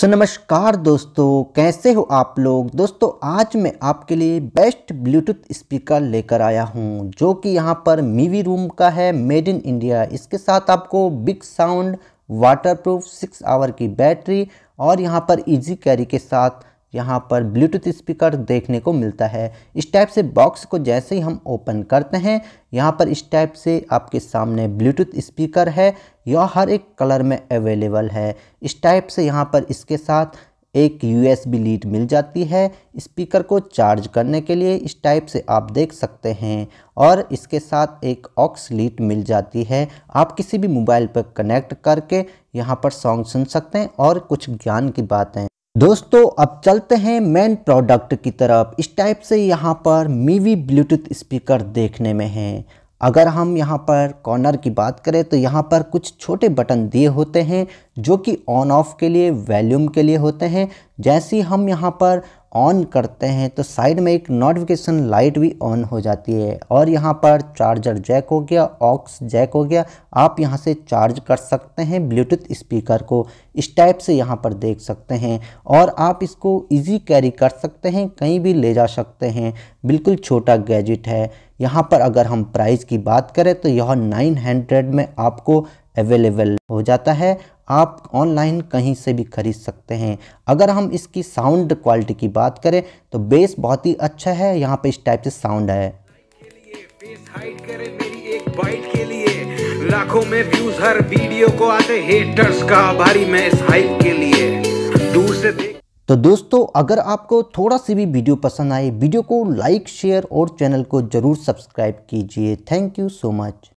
सो नमस्कार दोस्तों कैसे हो आप लोग दोस्तों आज मैं आपके लिए बेस्ट ब्लूटूथ स्पीकर लेकर आया हूं जो कि यहां पर मीवी रूम का है मेड इन इंडिया इसके साथ आपको big sound waterproof six hour की बैटरी और यहां पर इजी कैरी के साथ यहाँ पर ब्लूटूथ स्पीकर देखने को मिलता है इस टाइप से बॉक्स को जैसे ही हम ओपन करते हैं यहाँ पर इस टाइप से आपके सामने ब्लूटूथ स्पीकर है यह हर एक कलर में अवेलेबल है इस टाइप से यहाँ पर इसके साथ एक यूएसबी लीड मिल जाती है स्पीकर को चार्ज करने के लिए इस टाइप से आप देख सकते हैं और इसके साथ एक ऑक्स लीड मिल जाती है आप किसी भी मोबाइल पर कनेक्ट करके यहाँ पर सॉन्ग सुन सकते हैं और कुछ ज्ञान की बातें दोस्तों अब चलते हैं मेन प्रोडक्ट की तरफ इस टाइप से यहाँ पर मीवी ब्लूटूथ स्पीकर देखने में हैं अगर हम यहाँ पर कॉर्नर की बात करें तो यहाँ पर कुछ छोटे बटन दिए होते हैं जो कि ऑन ऑफ के लिए वॉल्यूम के लिए होते हैं जैसे हम यहाँ पर ऑन करते हैं तो साइड में एक नोटिफिकेशन लाइट भी ऑन हो जाती है और यहाँ पर चार्जर जैक हो गया ऑक्स जैक हो गया आप यहाँ से चार्ज कर सकते हैं ब्लूटूथ स्पीकर को इस टाइप से यहाँ पर देख सकते हैं और आप इसको इजी कैरी कर सकते हैं कहीं भी ले जा सकते हैं बिल्कुल छोटा गैजेट है यहाँ पर अगर हम प्राइस की बात करें तो यह नाइन में आपको अवेलेबल हो जाता है आप ऑनलाइन कहीं से भी खरीद सकते हैं अगर हम इसकी साउंड क्वालिटी की बात करें तो बेस बहुत ही अच्छा है यहाँ पे इस टाइप से साउंड है लाखों में व्यूज हर वीडियो को आते हेटर्स का आभारी मैं इस हाइप के लिए दूर से तो दोस्तों अगर आपको थोड़ा सी भी वीडियो पसंद आए वीडियो को लाइक शेयर और चैनल को ज़रूर सब्सक्राइब कीजिए थैंक यू सो मच